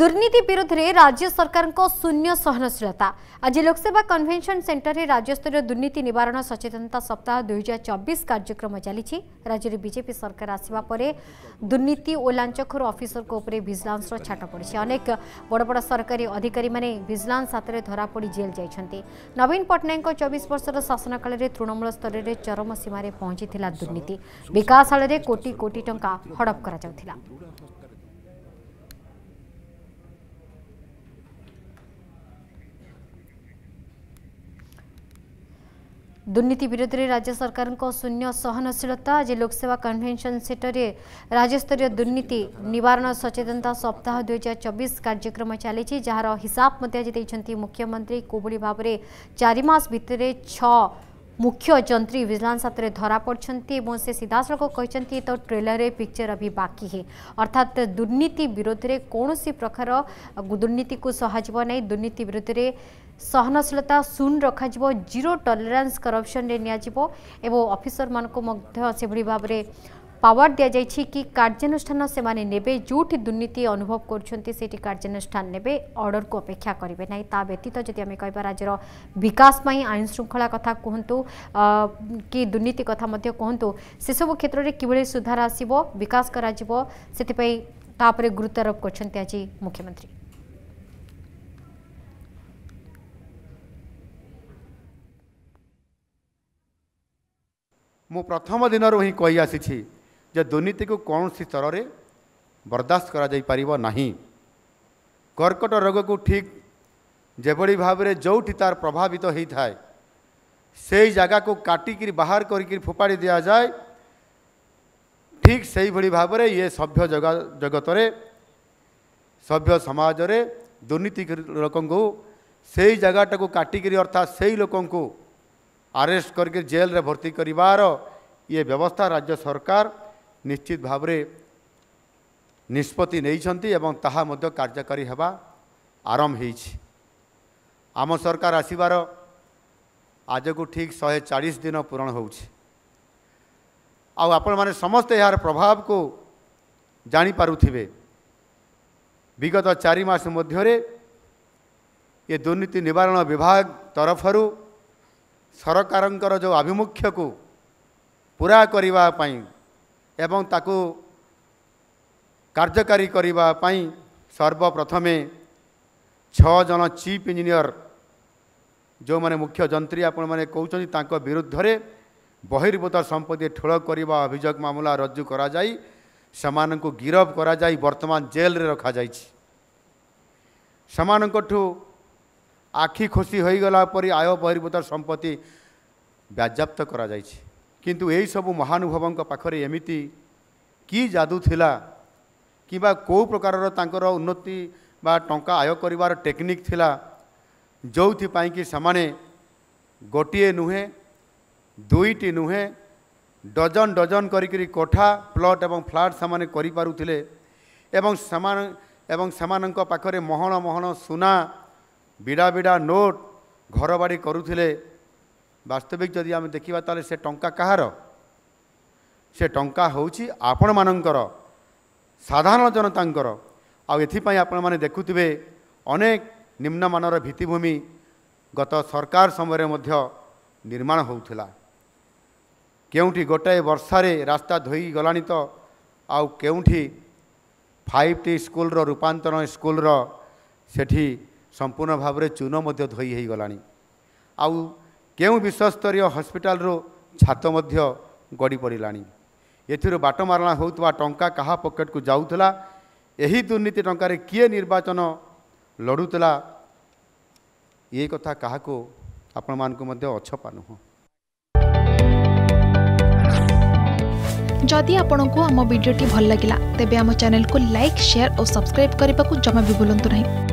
ଦୁର୍ନୀତି ବିରୋଧରେ ରାଜ୍ୟ ସରକାରଙ୍କ ଶୂନ୍ୟ ସହନଶୀଳତା ଆଜି ଲୋକସେବା କନ୍ଭେନସନ ସେଣ୍ଟରରେ ରାଜ୍ୟସ୍ତରୀୟ ଦୁର୍ନୀତି ନିବାରଣ ସଚେତନତା ସପ୍ତାହ ଦୁଇହଜାର ଚବିଶ କାର୍ଯ୍ୟକ୍ରମ ଚାଲିଛି ରାଜ୍ୟରେ ବିଜେପି ସରକାର ଆସିବା ପରେ ଦୁର୍ନୀତି ଓ ଲାଞ୍ଚଖୋର ଅଫିସରଙ୍କ ଉପରେ ଭିଜିଲାନ୍ସର ଛାଟ ପଡ଼ିଛି ଅନେକ ବଡ଼ ବଡ଼ ସରକାରୀ ଅଧିକାରୀମାନେ ଭିଜିଲାନ୍ସ ହାତରେ ଧରାପଡ଼ି ଜେଲ୍ ଯାଇଛନ୍ତି ନବୀନ ପଟ୍ଟନାୟକଙ୍କ ଚବିଶ ବର୍ଷର ଶାସନ କାଳରେ ତୃଣମୂଳ ସ୍ତରରେ ଚରମ ସୀମାରେ ପହଞ୍ଚିଥିଲା ଦୁର୍ନୀତି ବିକାଶ ଆଳରେ କୋଟି କୋଟି ଟଙ୍କା ହଡପ କରାଯାଉଥିଲା ଦୁର୍ନୀତି ବିରୋଧରେ ରାଜ୍ୟ ସରକାରଙ୍କ ଶୂନ୍ୟ ସହନଶୀଳତା ଆଜି ଲୋକସେବା କନ୍ଭେନସନ୍ ସେଣ୍ଟରରେ ରାଜ୍ୟସ୍ତରୀୟ ଦୁର୍ନୀତି ନିବାରଣ ସଚେତନତା ସପ୍ତାହ ଦୁଇହଜାର ଚବିଶ କାର୍ଯ୍ୟକ୍ରମ ଚାଲିଛି ଯାହାର ହିସାବ ମଧ୍ୟ ଆଜି ଦେଇଛନ୍ତି ମୁଖ୍ୟମନ୍ତ୍ରୀ କୋଭଳି ଭାବରେ ଚାରି ମାସ ଭିତରେ ଛଅ मुख्य जंत्री विजिलांस हाथ में धरा पड़ते से सीधासख कहते तो ट्रेलर पिक्चर अभी बाकी है अर्थात दुर्नीति विरोध में कौन सी प्रकार दुर्नीति को सहजब ना दुर्नीति विरोध में सहनशीलता सुन रखा जीरो टलरान्स करप्शन निजी अफिसर मानक से भाव में पावर दि जाए कि कार्यानुष्ठान से जो दुर्नीति अनुभव करुँचर ने अर्डर को अपेक्षा करेंगे ना ताबीत जदि कह राज्यर विकासपाई आईन श्रृंखला कथ कह कि दुर्नीति कथा कहतु से सब क्षेत्र में किभ सुधार आसो विकास करपर गुरुत्ोप कर मुख्यमंत्री मु प्रथम दिन रू कही आसी जे दुर्नीति कौन सी स्तर में बरदास्त करना कर्कट रोग को ठीक जेभली भाव जो तार प्रभावित होता है से जगह को काटिक बाहर कर फोपाड़ी दि जाए ठीक से भाव में ये सभ्य जग जगत सभ्य समाज में दुर्नीति लोक से जगटा को काटिक अर्थात से लोक को आरेस्ट कर जेल भर्ती करार ये व्यवस्था राज्य सरकार ନିଶ୍ଚିତ ଭାବରେ ନିଷ୍ପତ୍ତି ନେଇଛନ୍ତି ଏବଂ ତାହା ମଧ୍ୟ କାର୍ଯ୍ୟକାରୀ ହେବା ଆରମ୍ଭ ହେଇଛି ଆମ ସରକାର ଆସିବାର ଆଜକୁ ଠିକ୍ ଶହେ ଚାଳିଶ ଦିନ ପୂରଣ ହେଉଛି ଆଉ ଆପଣମାନେ ସମସ୍ତେ ଏହାର ପ୍ରଭାବକୁ ଜାଣିପାରୁଥିବେ ବିଗତ ଚାରି ମାସ ମଧ୍ୟରେ ଏ ଦୁର୍ନୀତି ନିବାରଣ ବିଭାଗ ତରଫରୁ ସରକାରଙ୍କର ଯେଉଁ ଆଭିମୁଖ୍ୟକୁ ପୁରା କରିବା ପାଇଁ ଏବଂ ତାକୁ କାର୍ଯ୍ୟକାରୀ କରିବା ପାଇଁ ସର୍ବପ୍ରଥମେ ଛଅ ଜଣ ଚିଫ୍ ଇଞ୍ଜିନିୟର ଯେଉଁମାନେ ମୁଖ୍ୟ ଯନ୍ତ୍ରୀ ଆପଣମାନେ କହୁଛନ୍ତି ତାଙ୍କ ବିରୁଦ୍ଧରେ ବହିର୍ଭୂତ ସମ୍ପତ୍ତି ଠୁଳ କରିବା ଅଭିଯୋଗ ମାମଲା ରଜୁ କରାଯାଇ ସେମାନଙ୍କୁ ଗିରଫ କରାଯାଇ ବର୍ତ୍ତମାନ ଜେଲ୍ରେ ରଖାଯାଇଛି ସେମାନଙ୍କଠୁ ଆଖି ଖୁସି ହୋଇଗଲା ପରି ଆୟ ବହିର୍ଭୂତ ସମ୍ପତ୍ତି ବାଜ୍ୟାପ୍ତ କରାଯାଇଛି କିନ୍ତୁ ଏହିସବୁ ମହାନୁଭବଙ୍କ ପାଖରେ ଏମିତି କି ଯାଦୁ ଥିଲା କିମ୍ବା କେଉଁ ପ୍ରକାରର ତାଙ୍କର ଉନ୍ନତି ବା ଟଙ୍କା ଆୟ କରିବାର ଟେକ୍ନିକ୍ ଥିଲା ଯେଉଁଥିପାଇଁ କି ସେମାନେ ଗୋଟିଏ ନୁହେଁ ଦୁଇଟି ନୁହେଁ ଡଜନ ଡଜନ କରିକିରି କୋଠା ପ୍ଲଟ୍ ଏବଂ ଫ୍ଲାଟ୍ ସେମାନେ କରିପାରୁଥିଲେ ଏବଂ ସେମାନ ଏବଂ ସେମାନଙ୍କ ପାଖରେ ମହଣ ମହଣ ସୁନା ବିଡ଼ା ବିଡ଼ା ନୋଟ୍ ଘରବାଡ଼ି କରୁଥିଲେ ବାସ୍ତବିକ ଯଦି ଆମେ ଦେଖିବା ତାହେଲେ ସେ ଟଙ୍କା କାହାର ସେ ଟଙ୍କା ହେଉଛି ଆପଣମାନଙ୍କର ସାଧାରଣ ଜନତାଙ୍କର ଆଉ ଏଥିପାଇଁ ଆପଣମାନେ ଦେଖୁଥିବେ ଅନେକ ନିମ୍ନମାନର ଭିତ୍ତିଭୂମି ଗତ ସରକାର ସମୟରେ ମଧ୍ୟ ନିର୍ମାଣ ହେଉଥିଲା କେଉଁଠି ଗୋଟାଏ ବର୍ଷାରେ ରାସ୍ତା ଧୋଇ ଗଲାଣି ତ ଆଉ କେଉଁଠି ଫାଇଭ୍ ଟି ସ୍କୁଲର ରୂପାନ୍ତରଣ ସ୍କୁଲର ସେଠି ସମ୍ପୂର୍ଣ୍ଣ ଭାବରେ ଚୂନ ମଧ୍ୟ ଧୋଇ ହୋଇଗଲାଣି ଆଉ କେଉଁ ବିଶ୍ୱସ୍ତରୀୟ ହସ୍ପିଟାଲରୁ ଛାତ ମଧ୍ୟ ଗଡ଼ି ପଡ଼ିଲାଣି ଏଥିରୁ ବାଟମାରଣା ହେଉଥିବା ଟଙ୍କା କାହା ପକେଟକୁ ଯାଉଥିଲା ଏହି ଦୁର୍ନୀତି ଟଙ୍କାରେ କିଏ ନିର୍ବାଚନ ଲଢ଼ୁଥିଲା ଏ କଥା କାହାକୁ ଆପଣମାନଙ୍କୁ ମଧ୍ୟ ଅଛପା ନୁହଁ ଯଦି ଆପଣଙ୍କୁ ଆମ ଭିଡ଼ିଓଟି ଭଲ ଲାଗିଲା ତେବେ ଆମ ଚ୍ୟାନେଲକୁ ଲାଇକ୍ ସେୟାର ଓ ସବସ୍କ୍ରାଇବ୍ କରିବାକୁ ଜମା ବି ଭୁଲନ୍ତୁ ନାହିଁ